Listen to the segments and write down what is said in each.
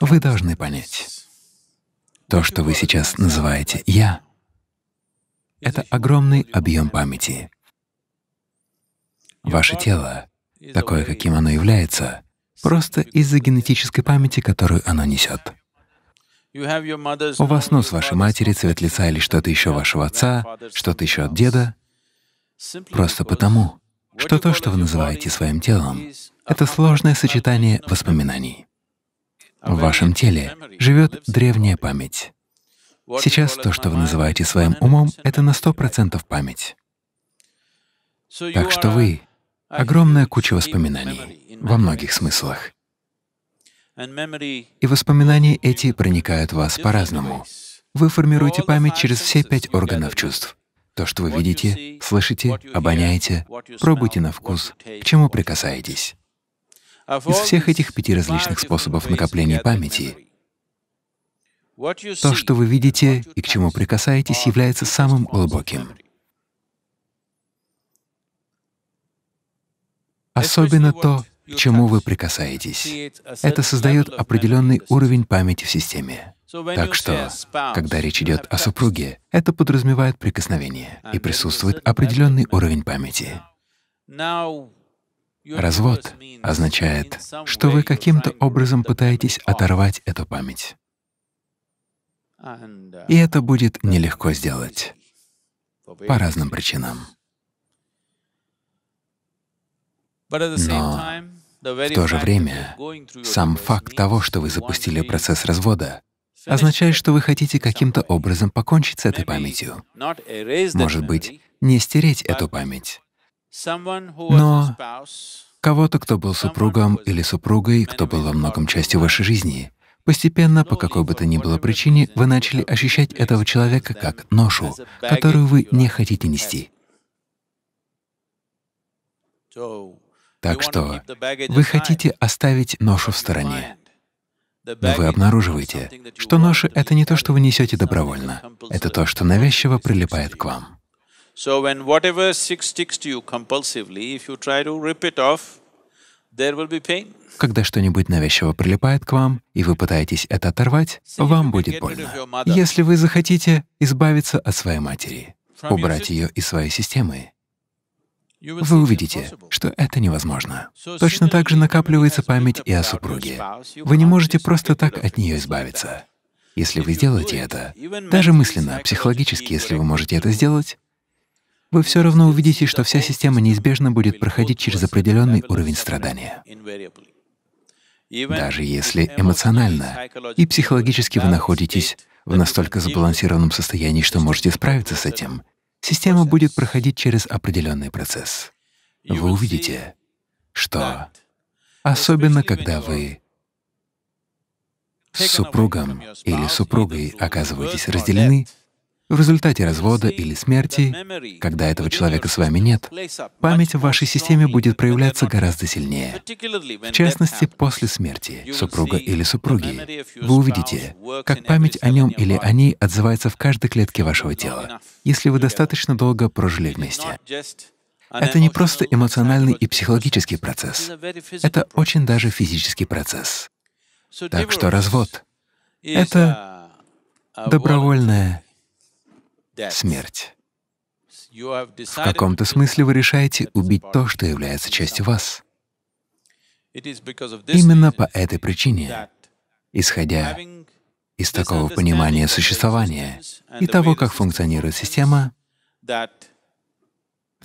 Вы должны понять, то, что вы сейчас называете «я», — это огромный объем памяти. Ваше тело, такое, каким оно является, просто из-за генетической памяти, которую оно несет. У вас нос вашей матери, цвет лица или что-то еще вашего отца, что-то еще от деда, просто потому, что то, что вы называете своим телом, это сложное сочетание воспоминаний. В вашем теле живет древняя память. Сейчас то, что вы называете своим умом, это на сто процентов память. Так что вы — огромная куча воспоминаний во многих смыслах. И воспоминания эти проникают в вас по-разному. Вы формируете память через все пять органов чувств. То, что вы видите, слышите, обоняете, пробуйте на вкус, к чему прикасаетесь. Из всех этих пяти различных способов накопления памяти, то, что вы видите и к чему прикасаетесь, является самым глубоким. Особенно то, к чему вы прикасаетесь. Это создает определенный уровень памяти в системе. Так что, когда речь идет о супруге, это подразумевает прикосновение, и присутствует определенный уровень памяти. Развод означает, что вы каким-то образом пытаетесь оторвать эту память. И это будет нелегко сделать по разным причинам. Но в то же время сам факт того, что вы запустили процесс развода, означает, что вы хотите каким-то образом покончить с этой памятью. Может быть, не стереть эту память, но кого-то, кто был супругом или супругой, кто был во многом частью вашей жизни, постепенно, по какой бы то ни было причине, вы начали ощущать этого человека как ношу, которую вы не хотите нести. Так что вы хотите оставить ношу в стороне. Но вы обнаруживаете, что ноша — это не то, что вы несете добровольно, это то, что навязчиво прилипает к вам. So when whatever six sticks to you compulsively, if you try to rip it off, there will be pain. Когда что-нибудь навязчиво прилипает к вам, и вы пытаетесь это оторвать, вам будет больно. Если вы захотите избавиться от своей матери, убрать ее из своей системы, вы увидите, что это невозможно. Точно так же накапливается память и о супруге. Вы не можете просто так от нее избавиться. Если вы сделаете это, даже мысленно, психологически, если вы можете это сделать, вы все равно увидите, что вся система неизбежно будет проходить через определенный уровень страдания. Даже если эмоционально и психологически вы находитесь в настолько сбалансированном состоянии, что можете справиться с этим, система будет проходить через определенный процесс. Вы увидите, что, особенно когда вы с супругом или супругой оказываетесь разделены, в результате развода или смерти, когда этого человека с вами нет, память в вашей системе будет проявляться гораздо сильнее. В частности, после смерти супруга или супруги. Вы увидите, как память о нем или о ней отзывается в каждой клетке вашего тела, если вы достаточно долго прожили вместе. Это не просто эмоциональный и психологический процесс, это очень даже физический процесс. Так что развод — это добровольное смерть. В каком-то смысле вы решаете убить то, что является частью вас. Именно по этой причине, исходя из такого понимания существования и того, как функционирует система,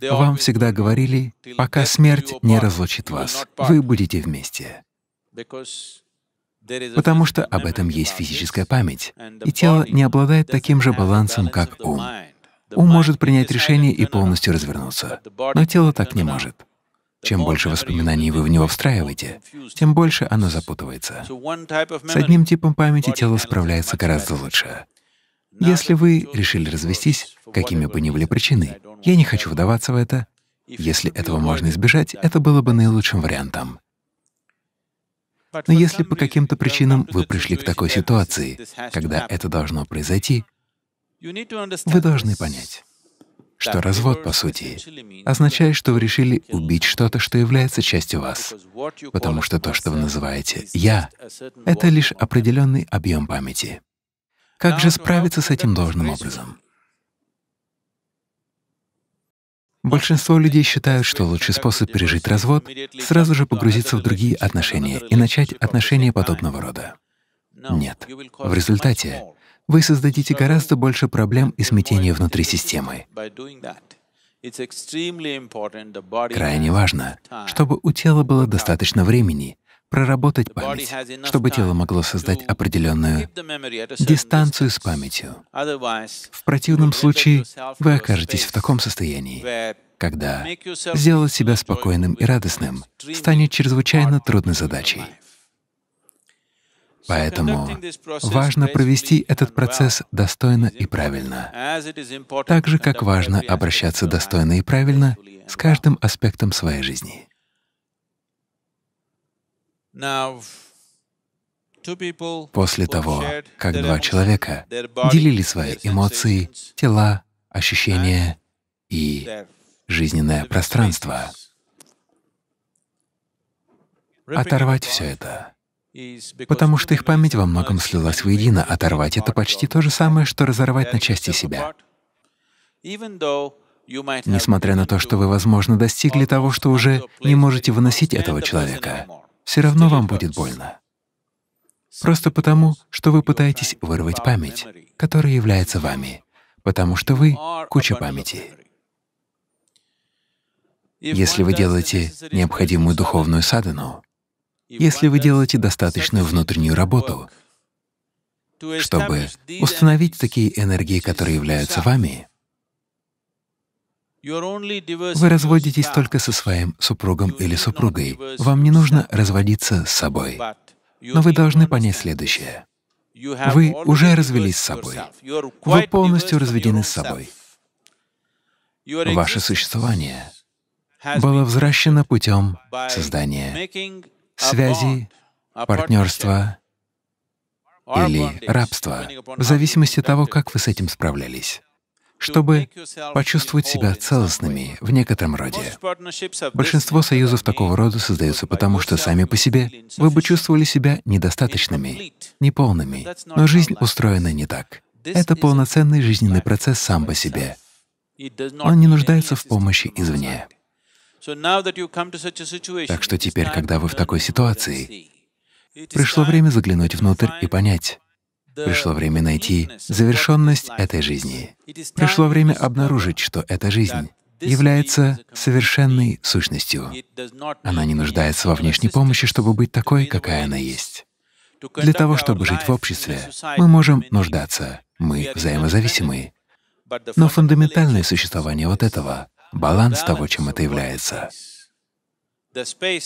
вам всегда говорили, пока смерть не разлучит вас, вы будете вместе. Потому что об этом есть физическая память, и тело не обладает таким же балансом, как ум. Ум может принять решение и полностью развернуться, но тело так не может. Чем больше воспоминаний вы в него встраиваете, тем больше оно запутывается. С одним типом памяти тело справляется гораздо лучше. Если вы решили развестись, какими бы ни были причины, я не хочу вдаваться в это, если этого можно избежать, это было бы наилучшим вариантом. Но если по каким-то причинам вы пришли к такой ситуации, когда это должно произойти, вы должны понять, что развод, по сути, означает, что вы решили убить что-то, что является частью вас, потому что то, что вы называете «я», — это лишь определенный объем памяти. Как же справиться с этим должным образом? Большинство людей считают, что лучший способ пережить развод — сразу же погрузиться в другие отношения и начать отношения подобного рода. Нет. В результате вы создадите гораздо больше проблем и смятения внутри системы. Крайне важно, чтобы у тела было достаточно времени проработать память, чтобы тело могло создать определенную дистанцию с памятью. В противном случае вы окажетесь в таком состоянии, когда сделать себя спокойным и радостным станет чрезвычайно трудной задачей. Поэтому важно провести этот процесс достойно и правильно, так же, как важно обращаться достойно и правильно с каждым аспектом своей жизни. После того, как два человека делили свои эмоции, тела, ощущения и жизненное пространство, оторвать все это, потому что их память во многом слилась воедино, оторвать — это почти то же самое, что разорвать на части себя. Несмотря на то, что вы, возможно, достигли того, что уже не можете выносить этого человека, все равно вам будет больно. Просто потому, что вы пытаетесь вырвать память, которая является вами, потому что вы — куча памяти. Если вы делаете необходимую духовную садану, если вы делаете достаточную внутреннюю работу, чтобы установить такие энергии, которые являются вами, вы разводитесь только со своим супругом или супругой. Вам не нужно разводиться с собой. Но вы должны понять следующее. Вы уже развелись с собой. Вы полностью разведены с собой. Ваше существование было взращено путем создания связи, партнерства или рабства, в зависимости от того, как вы с этим справлялись чтобы почувствовать себя целостными в некотором роде. Большинство союзов такого рода создаются потому, что сами по себе вы бы чувствовали себя недостаточными, неполными, но жизнь устроена не так. Это полноценный жизненный процесс сам по себе. Он не нуждается в помощи извне. Так что теперь, когда вы в такой ситуации, пришло время заглянуть внутрь и понять, Пришло время найти завершенность этой жизни. Пришло время обнаружить, что эта жизнь является совершенной сущностью. Она не нуждается во внешней помощи, чтобы быть такой, какая она есть. Для того, чтобы жить в обществе, мы можем нуждаться, мы взаимозависимы. Но фундаментальное существование вот этого — баланс того, чем это является,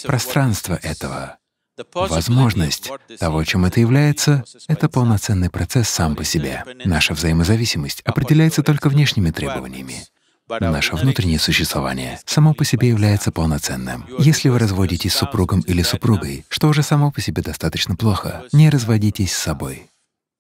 пространство этого, Возможность того, чем это является, — это полноценный процесс сам по себе. Наша взаимозависимость определяется только внешними требованиями. Наше внутреннее существование само по себе является полноценным. Если вы разводитесь с супругом или супругой, что уже само по себе достаточно плохо, не разводитесь с собой.